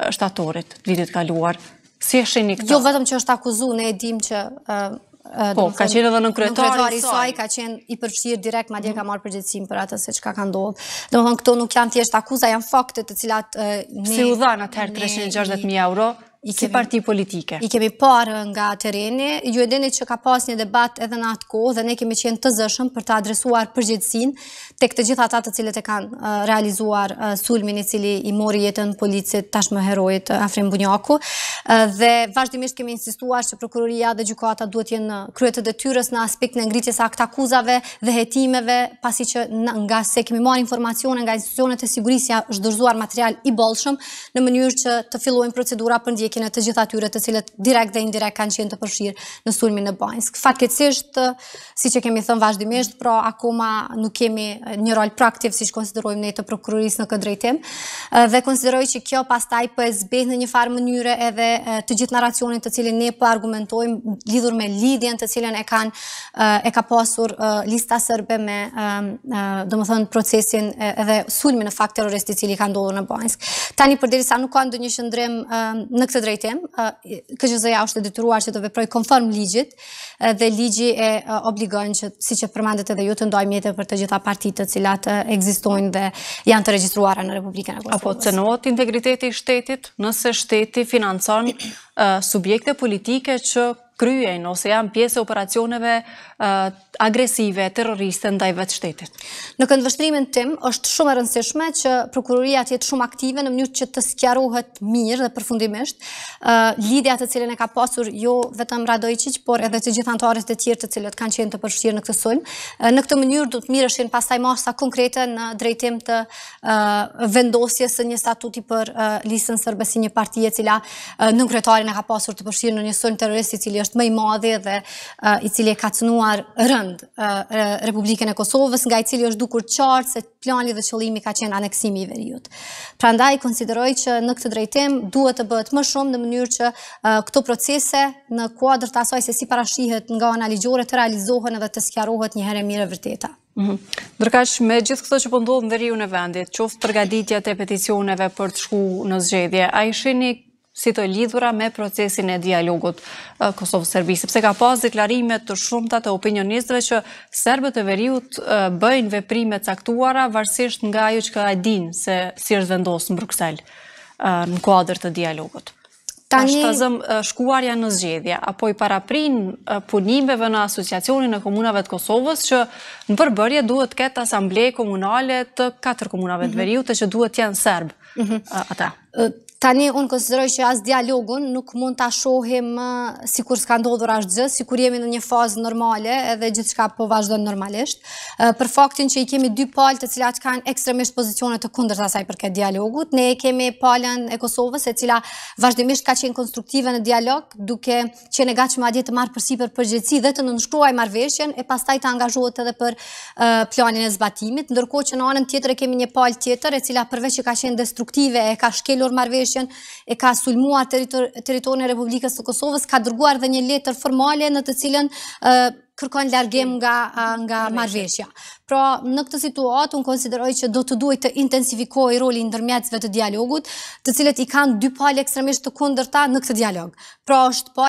Eh, shtatorit, ditit kaluar. Si e shini këta? Jo, vetëm që është akuzu, ne e dim që... Eh, eh, po, ka qenë edhe në kretuar i saj, ka qenë i përfshirë direkt, ma dje ka marë përgjithsim për atës e që ka ka ndodhë. Dhe më këto nuk janë tjeshtë akuza, janë faktet të cilat... Si u dhanë atëherë 360.000 euro, Si parti politike? I kemi parë nga tereni, ju e dini që ka pas një debat edhe në atë kohë dhe ne kemi qenë të zëshëm për të adresuar përgjithsin të këtë gjitha ta të cilët e kanë realizuar sulmin i cili i mori jetën policit tashmë herojit Afrim Bunjaku dhe vazhdimisht kemi insistuar që prokuroria dhe gjukata duhet jenë në kryet të tyres në aspekt në ngritjes akt akuzave dhe jetimeve pasi që nga se kemi marë informacione nga institucionet e sigurisja zhdërzuar material i bolshëm në mënyrë që të filloj ndjekin e të gjitha tyre të cilët direkt dhe indirekt kanë qenë të përshirë në sulmi në Bajnsk. Fatkecisht, si që kemi thënë vazhdimisht, pra akoma nuk kemi një rol praktiv si që konsiderojmë ne të prokuroris në këtë drejtim, dhe konsideroj që kjo pastaj për po e zbeh në një farë mënyre edhe të gjithë naracionit të cilin ne për po argumentojmë lidhur me lidhjen të cilin e kanë e ka pasur lista sërbe me do më thënë procesin edhe sulmi në fakt terroristi cili ka ndodhur në Bajnsk. Tani një sa nuk ka dë një shëndrim në drejtim, kgz zëja është e detyruar që të veproj konform ligjit dhe ligji e obligojnë që, si që përmandet edhe ju, të ndoj mjetët për të gjitha partitë të cilat egzistojnë dhe janë të registruara në Republikën e Kosovës. Apo të cënohet integriteti shtetit nëse shteti financon subjekte politike që kryen ose janë pjesë operacioneve agresive, terroriste ndaj vetë shtetit. Në këndvështrimin tim, është shumë rëndësishme që prokuroria të jetë shumë aktive në mënyrë që të skjaruhet mirë dhe përfundimisht lidhja të cilin e ka pasur jo vetëm Radojqic, por edhe të gjithë antarës të tjirë të cilët kanë qenë të përshqirë në këtë sulm. Në këtë mënyrë du të mirëshin pasaj masa konkrete në drejtim të vendosjes një statuti për listën sërbesi një partije cila nënkretarin e ka pasur të përshqirë në një sulm terroristi cili ës është i madhe dhe i cili e ka cënuar rënd Republikën e Kosovës, nga i cili është dukur qartë se plani dhe qëllimi ka qenë aneksimi i veriut. Pra ndaj, konsideroj që në këtë drejtim duhet të bëhet më shumë në mënyrë që këto procese në kuadrë të asoj se si parashihet nga analigjore të realizohen edhe të skjarohet një herë mire vërteta. Mhm. Ndërkash, me gjithë këto që pëndodhë po në veriun në vendit, qoftë përgaditja të peticioneve për të shku në zgjedhje, a i si të lidhura me procesin e dialogut Kosovë-Serbi, sepse ka pas deklarime të shumë të opinionistëve që Serbët e Veriut bëjnë veprime caktuara varsisht nga ju që ka e dinë se si është vendosë në Bruxelles në kuadrë të dialogut. Tani... është të zëmë shkuarja në zgjedhja, apo i paraprin punimeve në asociacionin e komunave të Kosovës që në përbërje duhet këtë asamblej komunale të katër komunave të mhm. Veriut e që duhet janë Serbë. Mhm. Tani unë konsideroj që as dialogun nuk mund ta shohim sikur s'ka ndodhur asgjë, sikur jemi në një fazë normale edhe gjithçka po vazhdon normalisht. Për faktin që i kemi dy palë të cilat kanë ekstremisht pozicione të kundërta asaj përket dialogut, ne kemi palën e Kosovës e cila vazhdimisht ka qenë konstruktive në dialog, duke qenë gatshme madje të marrë përsipër përgjegjësi dhe të nënshkruaj marveshjen e pastaj të angazhohet edhe për planin e zbatimit. Ndërkohë që në anën tjetër kemi një palë tjetër e cila përveç që ka qenë destruktive e ka shkelur marrëveshjen e ka sulmuar teritorin e Republikës të Kosovës, ka dërguar dhe një letër formale në të cilën kërkon largim nga marveshja. Pra, në këtë situatë, unë konsideroj që do të duaj të intensifikoj roli ndërmjetësve të dialogut, të cilët i kanë dy pali ekstremisht të kundërta në këtë dialog. Pra, është po